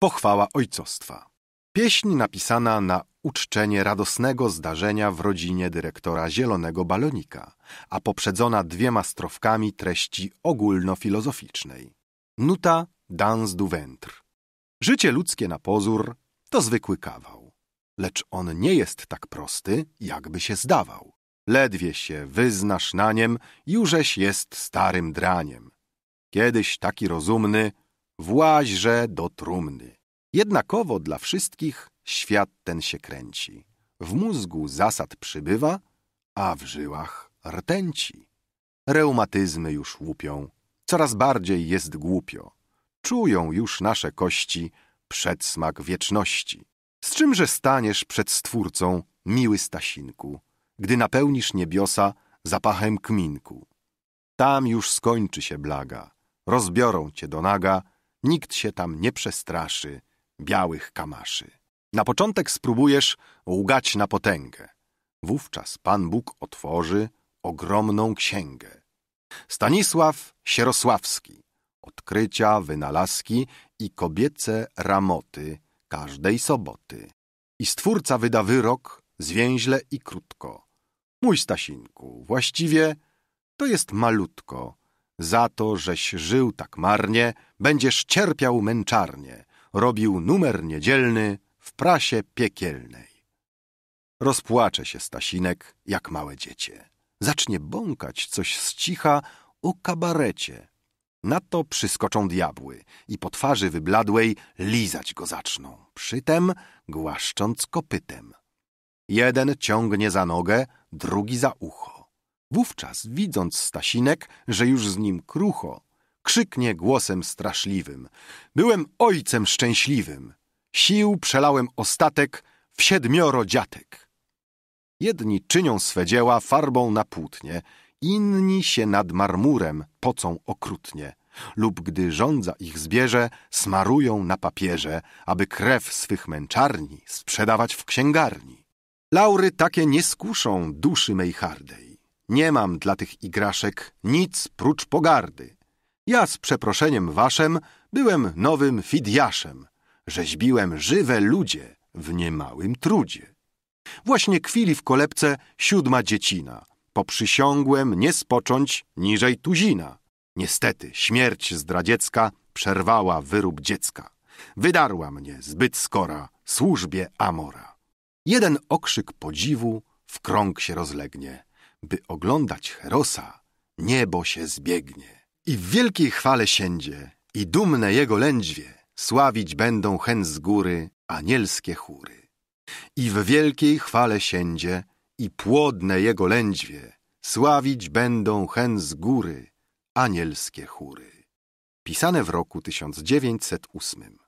Pochwała ojcostwa. Pieśń napisana na uczczenie radosnego zdarzenia w rodzinie dyrektora Zielonego Balonika, a poprzedzona dwiema strofkami treści ogólnofilozoficznej. Nuta dans du ventre. Życie ludzkie na pozór to zwykły kawał. Lecz on nie jest tak prosty, jakby się zdawał. Ledwie się wyznasz na niem, jużeś jest starym draniem. Kiedyś taki rozumny właźże do trumny. Jednakowo dla wszystkich świat ten się kręci. W mózgu zasad przybywa, a w żyłach rtęci. Reumatyzmy już łupią, coraz bardziej jest głupio. Czują już nasze kości przedsmak wieczności. Z czymże staniesz przed Stwórcą, miły Stasinku, gdy napełnisz niebiosa zapachem kminku? Tam już skończy się blaga, rozbiorą cię do naga, Nikt się tam nie przestraszy białych kamaszy. Na początek spróbujesz ługać na potęgę. Wówczas Pan Bóg otworzy ogromną księgę. Stanisław Sierosławski. Odkrycia, wynalazki i kobiece ramoty każdej soboty. I stwórca wyda wyrok zwięźle i krótko. Mój Stasinku, właściwie to jest malutko, za to, żeś żył tak marnie, będziesz cierpiał męczarnie. Robił numer niedzielny w prasie piekielnej. Rozpłacze się Stasinek jak małe dziecię. Zacznie bąkać coś z cicha o kabarecie. Na to przyskoczą diabły i po twarzy wybladłej lizać go zaczną, przytem głaszcząc kopytem. Jeden ciągnie za nogę, drugi za ucho. Wówczas, widząc Stasinek, że już z nim krucho, krzyknie głosem straszliwym. Byłem ojcem szczęśliwym. Sił przelałem ostatek w siedmioro dziatek. Jedni czynią swe dzieła farbą na płótnie, inni się nad marmurem pocą okrutnie, lub gdy żądza ich zbierze, smarują na papierze, aby krew swych męczarni sprzedawać w księgarni. Laury takie nie skuszą duszy mej hardej nie mam dla tych igraszek nic prócz pogardy. Ja z przeproszeniem waszem byłem nowym fidiaszem. Rzeźbiłem żywe ludzie w niemałym trudzie. Właśnie kwili w kolebce siódma dziecina. Poprzysiągłem nie spocząć niżej tuzina. Niestety śmierć zdradziecka przerwała wyrób dziecka. Wydarła mnie zbyt skora służbie Amora. Jeden okrzyk podziwu w krąg się rozlegnie by oglądać Herosa, niebo się zbiegnie. I w wielkiej chwale siędzie, i dumne jego lędźwie, sławić będą chęt z góry anielskie chóry. I w wielkiej chwale siędzie, i płodne jego lędźwie, sławić będą chęt z góry anielskie chóry. Pisane w roku 1908.